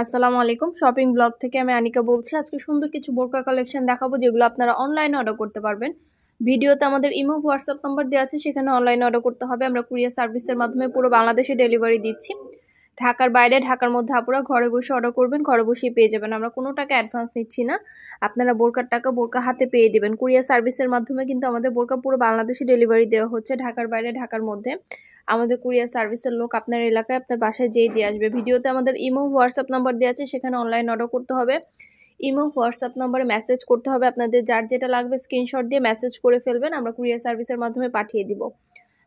আসসালামু আলাইকুম shopping blog থেকে আমি আনিকা বলছি আজকে সুন্দর কিছু বোরকা কালেকশন দেখাবো যেগুলো আপনারা অনলাইনে অর্ডার করতে পারবেন ভিডিওতে আমাদের ইমো হোয়াটসঅ্যাপ নাম্বার দেওয়া আছে সেখানে অনলাইনে অর্ডার করতে হবে আমরা কুরিয়ার সার্ভিসের মাধ্যমে পুরো বাংলাদেশে ডেলিভারি দিচ্ছি ঢাকার বাইরে ঢাকার মধ্যে আপনারা ঘরে বসে অর্ডার করবেন ঘরে বসেই পেয়ে যাবেন আমরা কোনো টাকা অ্যাডভান্স নিচ্ছি না আপনারা বোরকার টাকা বোরকা হাতে পেয়ে দেবেন কুরিয়ার সার্ভিসের মাধ্যমে কিন্তু আমাদের বোরকা পুরো বাংলাদেশে ডেলিভারি দেওয়া হচ্ছে ঢাকার বাইরে ঢাকার মধ্যে আমাদের কুরিয়ার সার্ভিসের লোক আপনার এলাকায় আপনার বাসায় যেয়ে দিয়ে আসবে ভিডিওতে আমাদের ইমো হোয়াটসঅ্যাপ নাম্বার দেওয়া আছে সেখানে অনলাইন অর্ডার করতে হবে ইমো হোয়াটসঅ্যাপ নম্বরে মেসেজ করতে হবে আপনাদের যার যেটা লাগবে স্ক্রিনশট দিয়ে মেসেজ করে ফেলবেন আমরা কুরিয়ার সার্ভিসের মাধ্যমে পাঠিয়ে দিব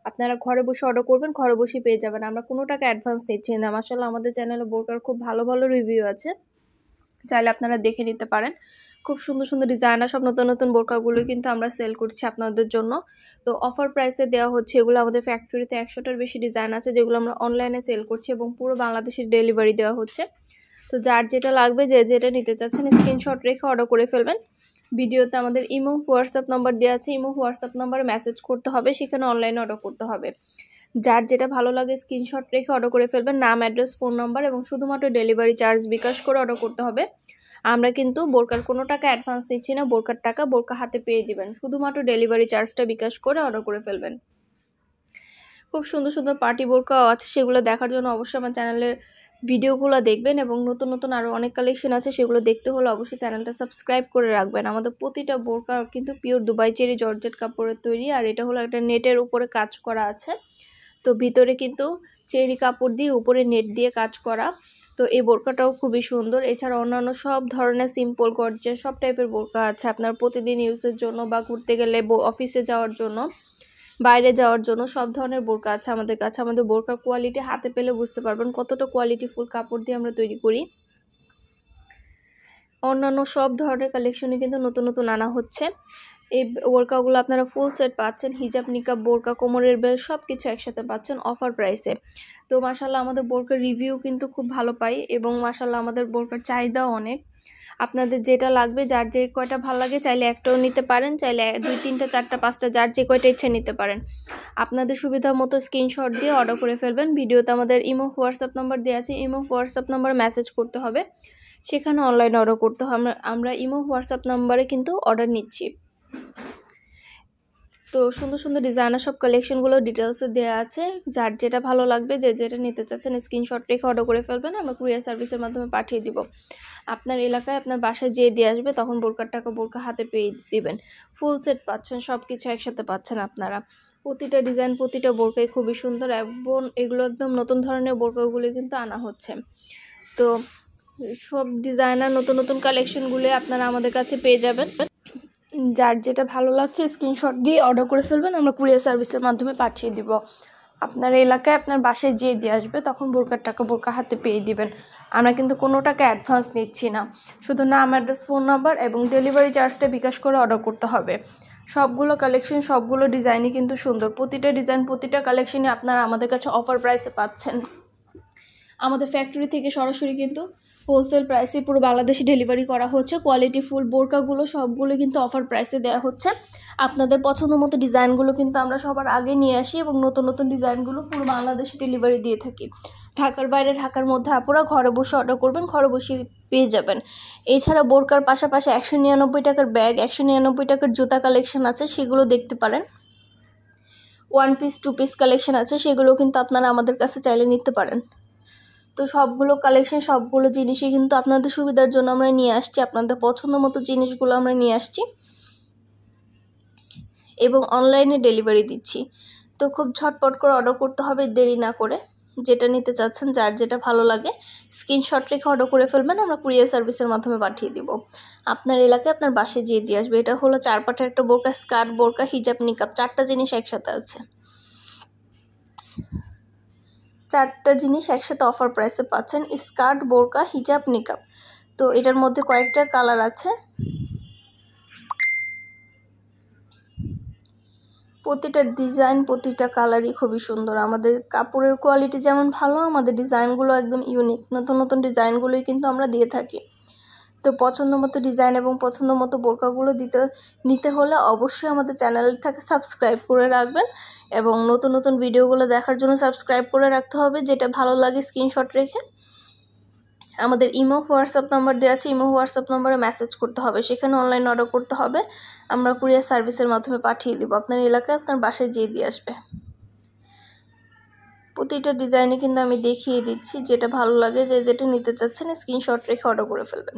আপনারা ঘরে বসে অর্ডার করবেন ঘরে বসে পেয়ে যাবেন আমরা কোনো টাকা অ্যাডভান্স নিচ্ছি না মাসাল্লাহ আমাদের চ্যানেলে বোরকার খুব ভালো ভালো রিভিউ আছে চাইলে আপনারা দেখে নিতে পারেন খুব সুন্দর সুন্দর ডিজাইনার সব নতুন নতুন বোরকাগুলো কিন্তু আমরা সেল করছি আপনাদের জন্য তো অফার প্রাইসে দেওয়া হচ্ছে এগুলো আমাদের ফ্যাক্টরিতে একশোটার বেশি ডিজাইন আছে যেগুলো আমরা অনলাইনে সেল করছি এবং পুরো বাংলাদেশের ডেলিভারি দেওয়া হচ্ছে তো যার যেটা লাগবে যে যেটা নিতে চাচ্ছেন স্ক্রিনশট রেখে অর্ডার করে ফেলবেন ভিডিওতে আমাদের ইমো হোয়াটসঅ্যাপ নাম্বার দেওয়া আছে ইমো হোয়াটসঅ্যাপ নাম্বারে মেসেজ করতে হবে সেখানে অনলাইনে অর্ডার করতে হবে যার যেটা ভালো লাগে স্ক্রিনশট রেখে অর্ডার করে ফেলবেন নাম অ্যাড্রেস ফোন নাম্বার এবং শুধুমাত্র ডেলিভারি চার্জ বিকাশ করে অর্ডার করতে হবে আমরা কিন্তু বোরকার কোনো টাকা অ্যাডভান্স নিচ্ছি না বোরকার টাকা বোরকা হাতে পেয়ে দিবেন শুধুমাত্র ডেলিভারি চার্জটা বিকাশ করে অর্ডার করে ফেলবেন খুব সুন্দর সুন্দর পার্টি বোরকাও আছে সেগুলো দেখার জন্য অবশ্যই আমার চ্যানেলের ভিডিওগুলো দেখবেন এবং নতুন নতুন আরও অনেক কালেকশন আছে সেগুলো দেখতে হলে অবশ্যই চ্যানেলটা সাবস্ক্রাইব করে রাখবেন আমাদের প্রতিটা বোরকা কিন্তু পিওর দুবাই চেরি জর্জেট কাপড়ের তৈরি আর এটা হলো একটা নেটের উপরে কাজ করা আছে তো ভিতরে কিন্তু চেরি কাপড় দিয়ে উপরে নেট দিয়ে কাজ করা তো এই বোরকাটাও খুবই সুন্দর এছাড়া অন্যান্য সব ধরনের সিম্পল যে সব টাইপের বোরকা আছে আপনার প্রতিদিন ইউজের জন্য বা ঘুরতে গেলে অফিসে যাওয়ার জন্য বাইরে যাওয়ার জন্য সব ধরনের বোরকা আছে আমাদের কাছে আমাদের বোরকার কোয়ালিটি হাতে পেলে বুঝতে পারবেন কতটা কোয়ালিটিফুল কাপড় দিয়ে আমরা তৈরি করি অন্যান্য সব ধরনের কালেকশনই কিন্তু নতুন নতুন আনা হচ্ছে এই বোরকাগুলো আপনারা ফুল সেট পাচ্ছেন হিজাব নিকাব বোরকা কোমরের বেল সব কিছু একসাথে পাচ্ছেন অফার প্রাইসে তো মাসাল্লাহ আমাদের বোরকার রিভিউ কিন্তু খুব ভালো পাই এবং মাসাল্লাহ আমাদের বোরকার চাহিদাও অনেক আপনাদের যেটা লাগবে যার যে কয়টা ভালো লাগে চাইলে একটাও নিতে পারেন চাইলে দুই তিনটা চারটা পাঁচটা যার যে কয়টা ইচ্ছে নিতে পারেন আপনাদের সুবিধা মতো স্ক্রিনশট দিয়ে অর্ডার করে ফেলবেন ভিডিওতে আমাদের ইমো হোয়াটসঅ্যাপ নাম্বার দেওয়া আছে ইমো হোয়াটসঅ্যাপ নম্বর মেসেজ করতে হবে সেখানে অনলাইন অর্ডার করতে হবে আমরা ইমো হোয়াটসঅ্যাপ নাম্বারে কিন্তু অর্ডার নিচ্ছি তো সুন্দর সুন্দর ডিজাইনার সব কালেকশনগুলো ডিটেলসে দেওয়া আছে যার যেটা ভালো লাগবে যে যেটা নিতে চাচ্ছেন স্ক্রিনশট রেখে অর্ডার করে ফেলবেন আমরা কুরিয়ার সার্ভিসের মাধ্যমে পাঠিয়ে দিব আপনার এলাকায় আপনার বাসায় যেয়ে দিয়ে আসবে তখন বোরকার টাকা বোরকা হাতে পেয়ে দিবেন ফুল সেট পাচ্ছেন সব কিছু একসাথে পাচ্ছেন আপনারা প্রতিটা ডিজাইন প্রতিটা বোরকাই খুবই সুন্দর এবং এগুলো একদম নতুন ধরনের বোরকাগুলি কিন্তু আনা হচ্ছে তো সব ডিজাইনার নতুন নতুন কালেকশনগুলো আপনারা আমাদের কাছে পেয়ে যাবেন যার যেটা ভালো লাগছে স্ক্রিনশট দিয়ে অর্ডার করে ফেলবেন আমরা কুরিয়ার সার্ভিসের মাধ্যমে পাঠিয়ে দিব আপনার এলাকায় আপনার বাসায় যেয়ে দিয়ে আসবে তখন বোরকার টাকা বোরকা হাতে পেয়ে দিবেন আমরা কিন্তু কোনো টাকা অ্যাডভান্স নিচ্ছি না শুধু নাম অ্যাড্রেস ফোন নাম্বার এবং ডেলিভারি চার্জটা বিকাশ করে অর্ডার করতে হবে সবগুলো কালেকশন সবগুলো ডিজাইনই কিন্তু সুন্দর প্রতিটা ডিজাইন প্রতিটা কালেকশনই আপনারা আমাদের কাছে অফার প্রাইসে পাচ্ছেন আমাদের ফ্যাক্টরি থেকে সরাসরি কিন্তু হোলসেল প্রাইসে পুরো বাংলাদেশে ডেলিভারি করা হচ্ছে কোয়ালিটি ফুল বোরকাগুলো সবগুলো কিন্তু অফার প্রাইসে দেওয়া হচ্ছে আপনাদের পছন্দ মতো ডিজাইনগুলো কিন্তু আমরা সবার আগে নিয়ে আসি এবং নতুন নতুন ডিজাইনগুলো পুরো বাংলাদেশে ডেলিভারি দিয়ে থাকি ঢাকার বাইরে ঢাকার মধ্যে আপনারা ঘরে বসে অর্ডার করবেন ঘরে বসে পেয়ে যাবেন এছাড়া বোরকার পাশাপাশি একশো নিরানব্বই টাকার ব্যাগ একশো নিরানব্বই টাকার জুতা কালেকশন আছে সেগুলো দেখতে পারেন one piece two piece collection আছে সেগুলো কিন্তু আপনারা আমাদের কাছে চাইলে নিতে পারেন তো সবগুলো কালেকশন সবগুলো জিনিসই কিন্তু আপনাদের সুবিধার জন্য আমরা নিয়ে আসছি আপনাদের পছন্দ মতো জিনিসগুলো আমরা নিয়ে আসছি এবং অনলাইনে ডেলিভারি দিচ্ছি তো খুব ঝটপট করে অর্ডার করতে হবে দেরি না করে যেটা নিতে চাচ্ছেন যার যেটা ভালো লাগে স্ক্রিনশট রেখে অর্ডার করে ফেলবেন আমরা কুরিয়ার সার্ভিসের মাধ্যমে পাঠিয়ে দিব আপনার এলাকায় আপনার বাসে যেয়ে দিয়ে আসবে এটা হলো চার পাটে একটা বোরকা স্কার্ট বোরকা হিজাব নিকাপ চারটা জিনিস একসাথে আছে চারটা জিনিস একসাথে অফার প্রাইসে পাচ্ছেন স্কার্ট বোরকা হিজাব নিকাব তো এটার মধ্যে কয়েকটা কালার আছে প্রতিটা ডিজাইন প্রতিটা কালারই খুবই সুন্দর আমাদের কাপড়ের কোয়ালিটি যেমন ভালো আমাদের ডিজাইনগুলো একদম ইউনিক নতুন নতুন ডিজাইনগুলোই কিন্তু আমরা দিয়ে থাকি তো পছন্দ মতো ডিজাইন এবং পছন্দ মতো বোরকাগুলো দিতে নিতে হলে অবশ্যই আমাদের চ্যানেল থেকে সাবস্ক্রাইব করে রাখবেন এবং নতুন নতুন ভিডিওগুলো দেখার জন্য সাবস্ক্রাইব করে রাখতে হবে যেটা ভালো লাগে স্ক্রিনশট রেখে আমাদের ইমো হোয়াটসঅ্যাপ নাম্বার দেওয়া আছে ইমো হোয়াটসঅ্যাপ নাম্বারে মেসেজ করতে হবে সেখানে অনলাইন অর্ডার করতে হবে আমরা কুরিয়ার সার্ভিসের মাধ্যমে পাঠিয়ে দিব আপনার এলাকায় আপনার বাসায় যেয়ে দিয়ে আসবে প্রতিটা ডিজাইনে কিন্তু আমি দেখিয়ে দিচ্ছি যেটা ভালো লাগে যে যেটা নিতে চাচ্ছেন স্ক্রিনশট রেখে অর্ডার করে ফেলবেন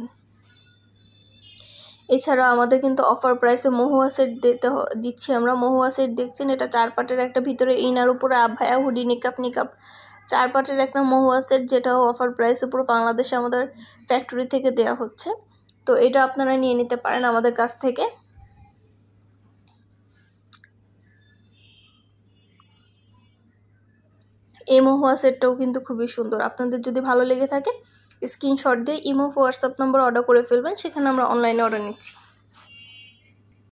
এছাড়া আমাদের কিন্তু অফার প্রাইসে মহুয়া সেট দিতে দিচ্ছি আমরা মহুয়া সেট দেখছেন এটা চার পাটের একটা ভিতরে ইনার উপরে আভায়া হুডি নিকাপ নিকাপ চার পাটের একটা মহুয়া সেট যেটাও অফার প্রাইসে পুরো বাংলাদেশে আমাদের ফ্যাক্টরি থেকে দেয়া হচ্ছে তো এটা আপনারা নিয়ে নিতে পারেন আমাদের কাছ থেকে এই মহুয়া সেটটাও কিন্তু খুবই সুন্দর আপনাদের যদি ভালো লেগে থাকে স্ক্রিনশট দিয়ে ইমো হোয়াটসঅ্যাপ নম্বর অর্ডার করে ফেলবেন সেখানে আমরা অনলাইনে অর্ডার নিচ্ছি